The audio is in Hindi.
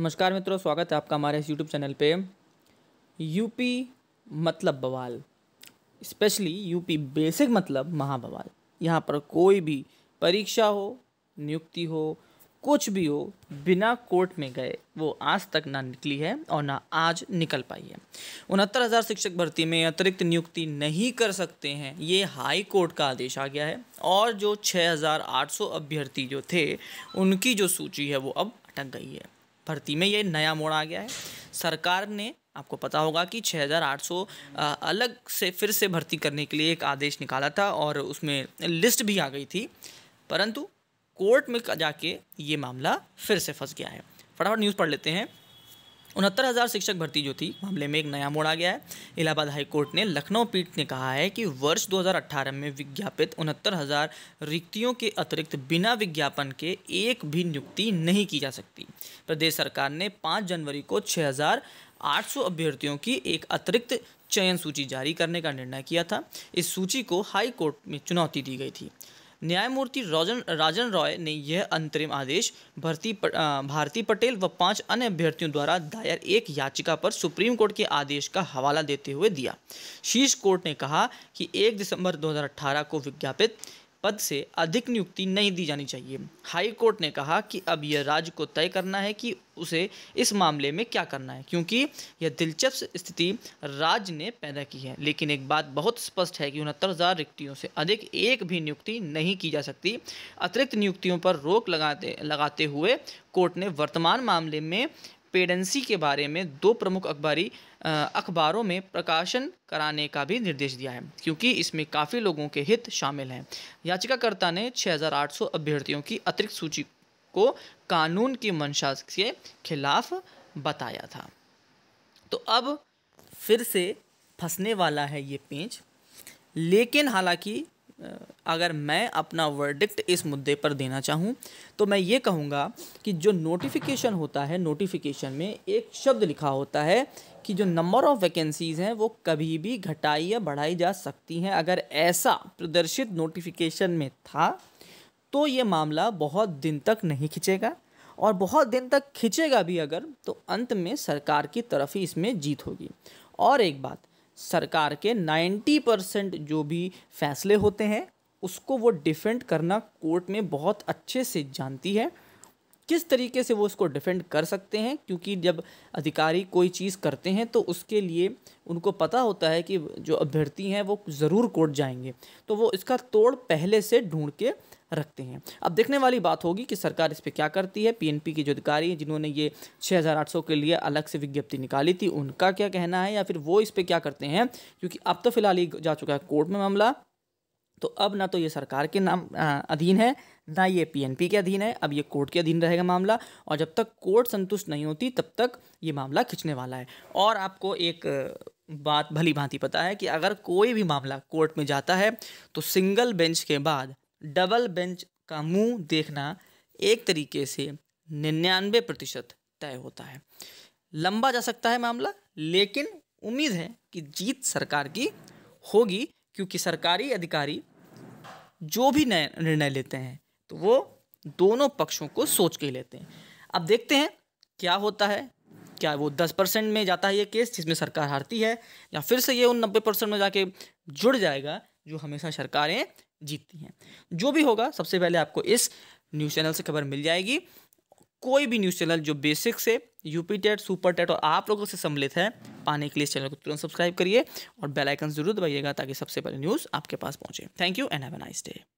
नमस्कार मित्रों स्वागत है आपका हमारे इस यूट्यूब चैनल पे यूपी मतलब बवाल स्पेशली यूपी बेसिक मतलब महाबवाल यहाँ पर कोई भी परीक्षा हो नियुक्ति हो कुछ भी हो बिना कोर्ट में गए वो आज तक ना निकली है और ना आज निकल पाई है उनहत्तर हज़ार शिक्षक भर्ती में अतिरिक्त नियुक्ति नहीं कर सकते हैं ये हाई कोर्ट का आदेश आ गया है और जो 6,800 अभ्यर्थी जो थे उनकी जो सूची है वो अब अटक गई है भर्ती में ये नया मोड़ आ गया है सरकार ने आपको पता होगा कि 6,800 अलग से फिर से भर्ती करने के लिए एक आदेश निकाला था और उसमें लिस्ट भी आ गई थी परंतु कोर्ट में जाके ये मामला फिर से फंस गया है फटाफट न्यूज़ पढ़ लेते हैं उनहत्तर हज़ार शिक्षक भर्ती जो थी मामले में एक नया मोड़ आ गया है इलाहाबाद हाईकोर्ट ने लखनऊ पीठ ने कहा है कि वर्ष 2018 में विज्ञापित उनहत्तर हज़ार रिक्तियों के अतिरिक्त बिना विज्ञापन के एक भी नियुक्ति नहीं की जा सकती प्रदेश सरकार ने पाँच जनवरी को छः अभ्यर्थियों की एक अतिरिक्त चयन सूची जारी करने का निर्णय किया था इस सूची को हाईकोर्ट में चुनौती दी गई थी न्यायमूर्ति रोजन राजन रॉय ने यह अंतरिम आदेश भर्ती प, भारती पटेल व पांच अन्य अभ्यर्थियों द्वारा दायर एक याचिका पर सुप्रीम कोर्ट के आदेश का हवाला देते हुए दिया शीर्ष कोर्ट ने कहा कि 1 दिसंबर 2018 को विज्ञापित पद से अधिक नियुक्ति नहीं दी जानी चाहिए हाई कोर्ट ने कहा कि अब यह राज्य को तय करना है कि उसे इस मामले में क्या करना है क्योंकि यह दिलचस्प स्थिति राज्य ने पैदा की है लेकिन एक बात बहुत स्पष्ट है कि उनहत्तर हज़ार रिक्तियों से अधिक एक भी नियुक्ति नहीं की जा सकती अतिरिक्त नियुक्तियों पर रोक लगाते लगाते हुए कोर्ट ने वर्तमान मामले में पेडेंसी के बारे में दो प्रमुख अखबारी अखबारों में प्रकाशन कराने का भी निर्देश दिया है क्योंकि इसमें काफ़ी लोगों के हित शामिल हैं याचिकाकर्ता ने 6,800 अभ्यर्थियों की अतिरिक्त सूची को कानून की मंशा के खिलाफ बताया था तो अब फिर से फंसने वाला है ये पेंच लेकिन हालांकि अगर मैं अपना वर्डिक्ट इस मुद्दे पर देना चाहूँ तो मैं ये कहूँगा कि जो नोटिफिकेशन होता है नोटिफिकेशन में एक शब्द लिखा होता है कि जो नंबर ऑफ़ वैकेंसीज़ हैं वो कभी भी घटाई या बढ़ाई जा सकती हैं अगर ऐसा प्रदर्शित नोटिफिकेशन में था तो ये मामला बहुत दिन तक नहीं खिंचेगा और बहुत दिन तक खिंचेगा भी अगर तो अंत में सरकार की तरफ ही इसमें जीत होगी और एक बात सरकार के 90 परसेंट जो भी फैसले होते हैं उसको वो डिफेंड करना कोर्ट में बहुत अच्छे से जानती है किस तरीके से वो उसको डिफेंड कर सकते हैं क्योंकि जब अधिकारी कोई चीज़ करते हैं तो उसके लिए उनको पता होता है कि जो अभ्यर्थी हैं वो ज़रूर कोर्ट जाएंगे तो वो इसका तोड़ पहले से ढूंढ के रखते हैं अब देखने वाली बात होगी कि सरकार इस पर क्या करती है पीएनपी के जो अधिकारी हैं जिन्होंने ये 6800 के लिए अलग से विज्ञप्ति निकाली थी उनका क्या कहना है या फिर वो इस पर क्या करते हैं क्योंकि अब तो फिलहाल ही जा चुका है कोर्ट में मामला तो अब ना तो ये सरकार के नाम अधीन है ना ये पीएनपी के अधीन है अब ये कोर्ट के अधीन रहेगा मामला और जब तक कोर्ट संतुष्ट नहीं होती तब तक ये मामला खिंचने वाला है और आपको एक बात भली भांति पता है कि अगर कोई भी मामला कोर्ट में जाता है तो सिंगल बेंच के बाद डबल बेंच का मुंह देखना एक तरीके से निन्यानवे प्रतिशत तय होता है लंबा जा सकता है मामला लेकिन उम्मीद है कि जीत सरकार की होगी क्योंकि सरकारी अधिकारी जो भी निर्णय लेते हैं तो वो दोनों पक्षों को सोच के लेते हैं अब देखते हैं क्या होता है क्या वो दस परसेंट में जाता है ये केस जिसमें सरकार हारती है या फिर से ये उन नब्बे परसेंट में जाके जुड़ जाएगा जो हमेशा सरकारें जीतती हैं जो भी होगा सबसे पहले आपको इस न्यूज़ चैनल से खबर मिल जाएगी कोई भी न्यूज़ चैनल जो बेसिक से यूपी टेट सुपर टेट और आप लोगों से सम्मिलित है पाने के लिए इस चैनल को तुरंत सब्सक्राइब करिए और बेल आइकन जरूर दबाइएगा ताकि सबसे पहले न्यूज़ आपके पास पहुंचे thank you and have a nice day